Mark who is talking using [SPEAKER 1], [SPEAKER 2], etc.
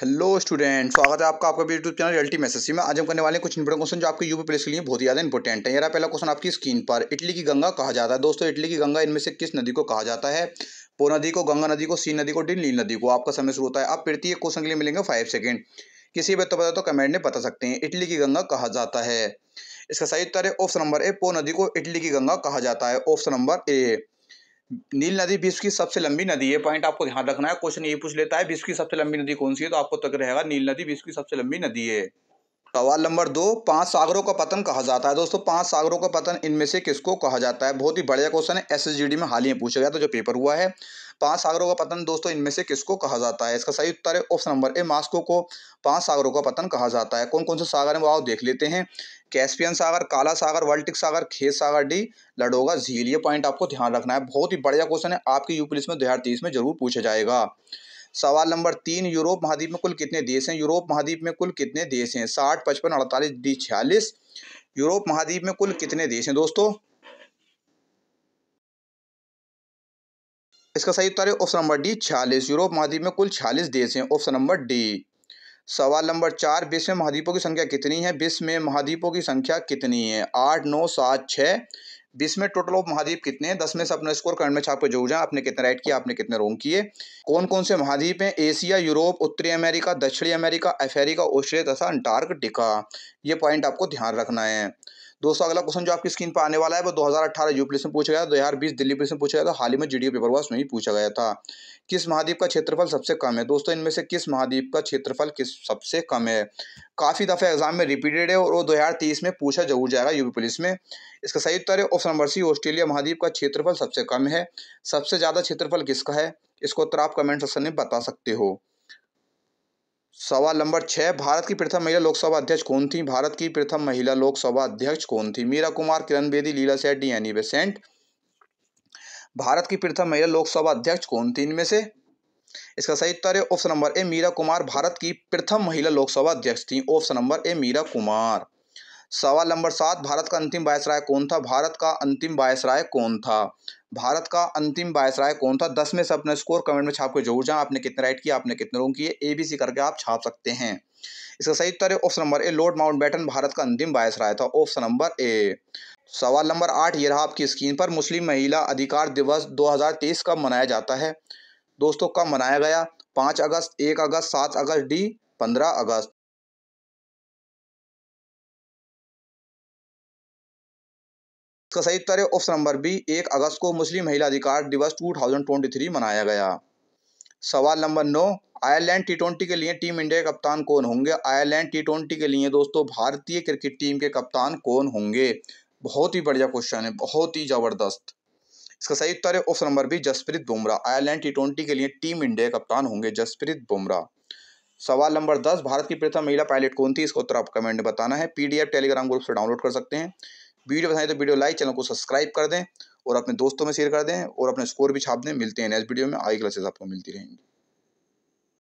[SPEAKER 1] hello student स्वागत है आपका आपका यूट्यूब चैनल एल्टी मैसेज में आज हम करने वाले कुछ इंपोर्टेंट क्वेश्चन जो आपके यूपी पुलिस के लिए बहुत ज़्यादा इंपॉर्टेंट है यार पहला क्वेश्चन आपकी स्क्रीन पर इटली की गंगा कहा जाता है दोस्तों इटली की गंगा इनमें से किस नदी को कहा जाता है पो नदी को गंगा नदी को सी नदी को डिल नील नदी को आपका समय शुरू होता है आप प्रति एक क्वेश्चन के लिए मिलेंगे फाइव सेकेंड किसी भी तो पता तो कमेंट में बता सकते हैं इटली की गंगा कहा जाता है इसका सही उत्तर है ऑप्शन नंबर ए पो नदी को इटली की गंगा कहा जाता है ऑप्शन नंबर ए नील नदी विश्व की सबसे लंबी नदी है पॉइंट आपको ध्यान रखना है क्वेश्चन ये पूछ लेता है विश्व की सबसे लंबी नदी कौन सी है तो आपको तक रहेगा नील नदी विश्व की सबसे लंबी नदी है सवाल नंबर दो पांच सागरों का पतन कहा जाता है दोस्तों पांच सागरों का पतन इनमें से किसको कहा जाता है बहुत ही बढ़िया क्वेश्चन है एसएसजीडी में हाल ही में पूछा गया था जो पेपर हुआ है पांच सागरों का पतन दोस्तों इनमें से किसको कहा जाता है इसका सही उत्तर है ऑप्शन नंबर ए मास्को को पांच सागरों का पतन कहा जाता है कौन कौन से सागर है वो आओ देख लेते हैं कैस्पियन सागर काला सागर वर्ल्टिक सागर खेत सागर डी लडोगा झील ये पॉइंट आपको ध्यान रखना है बहुत ही बढ़िया क्वेश्चन है आपके यू पुलिस में दो हज़ार तेईस में जरूर पूछा जाएगा सवाल नंबर तीन यूरोप महाद्वीप में कुल कितने देश हैं यूरोप महाद्वीप में कुल कितने देश हैं साठ पचपन अड़तालीस डी छियालीस यूरोप महाद्वीप में कुल कितने देश हैं दोस्तों इसका सही उत्तर है ऑप्शन नंबर डी छियालीस यूरोप महाद्वीप में कुल छियालीस देश हैं ऑप्शन नंबर डी सवाल नंबर चार विश्व में महाद्वीपों की संख्या कितनी है विश्व में महाद्वीपों की संख्या कितनी है आठ नौ सात छः विश्व में टोटल ऑफ महाद्वीप कितने हैं दस में से अपना स्कोर करंट में छाप के जोड़ जाए आपने कितने राइट किया आपने कितने रोंग किए कौन कौन से महाद्वीप हैं एशिया यूरोप उत्तरी अमेरिका दक्षिणी अमेरिका अफेरिका ऑस्ट्रेलिया तथा अंटार्कटिका ये पॉइंट आपको ध्यान रखना है दोस्तों अगला क्वेश्चन जो आपकी स्क्रीन पर आने वाला है वो 2018 यूपी पुलिस में पूछा गया दो हजार बीस दिल्ली पुलिस में पूछा गया था हाल ही में जीडीओ पेपर वास में ही पूछा गया था किस महाद्वीप का क्षेत्रफल सबसे कम है दोस्तों इनमें से किस महाद्वीप का क्षेत्रफल किस सबसे कम है काफ़ी दफ़े एग्जाम में रिपीटेड है और वो तेईस में पूछा जरूर जाएगा यूपी पुलिस में इसका सही उत्तर है ऑप्शन नंबर सी ऑस्ट्रेलिया महाद्वीप का क्षेत्रफल सबसे कम है सबसे ज़्यादा क्षेत्रफल किसका है इसको उत्तर आप कमेंट सेक्शन में बता सकते हो सवाल नंबर छः भारत की प्रथम महिला लोकसभा अध्यक्ष कौन थी भारत की प्रथम महिला लोकसभा अध्यक्ष कौन थी मीरा कुमार किरण बेदी लीला सेठ डी एनी बेसेंट भारत की प्रथम महिला लोकसभा अध्यक्ष कौन थी इनमें से इसका सही उत्तर है option number A Meera Kumar Bharat की प्रथम महिला लोकसभा अध्यक्ष थी option number A Meera Kumar सवाल नंबर सात भारत का अंतिम वायसराय कौन था भारत का अंतिम वायसराय कौन था भारत का अंतिम वायसराय कौन था दस में से अपना स्कोर कमेंट में छाप के जरूर जाए आपने कितने राइट किया आपने कितने रोंग किए ए बी सी करके आप छाप सकते हैं इसका सही उत्तर है option number A lord Batten Bharat का अंतिम वायसराय था ऑप्शन नंबर ए सवाल नंबर आठ ये रहा आपकी स्क्रीन पर मुस्लिम महिला अधिकार दिवस दो कब मनाया जाता है दोस्तों कब मनाया गया पाँच अगस्त एक अगस्त सात अगस्त डी पंद्रह अगस्त इसका सही उत्तर है ऑप्शन नंबर बी एक अगस्त को मुस्लिम महिला अधिकार दिवस 2023 मनाया गया सवाल नंबर नौ आयरलैंड टी के लिए टीम इंडिया के कप्तान कौन होंगे आयरलैंड टी के लिए दोस्तों भारतीय क्रिकेट टीम के कप्तान कौन होंगे बहुत ही बढ़िया क्वेश्चन है बहुत ही ज़बरदस्त इसका सही उत्तर है option number B Jasprit Bumrah Ireland T के लिए टीम इंडिया के कप्तान होंगे जसप्रीत बुमराह सवाल नंबर दस भारत की प्रथम महिला पायलट कौन थी इसको उत्तर आप कमेंट बताना है पीडीएफ टेलीग्राम ग्रुप से डाउनलोड कर सकते हैं वीडियो पसंद तो वीडियो लाइक चैनल को सब्सक्राइब कर दें और अपने दोस्तों में शेयर कर दें और अपने स्कोर भी छाप दें मिलते हैं नेक्स्ट वीडियो में आई क्लासेस आपको मिलती रहेंगी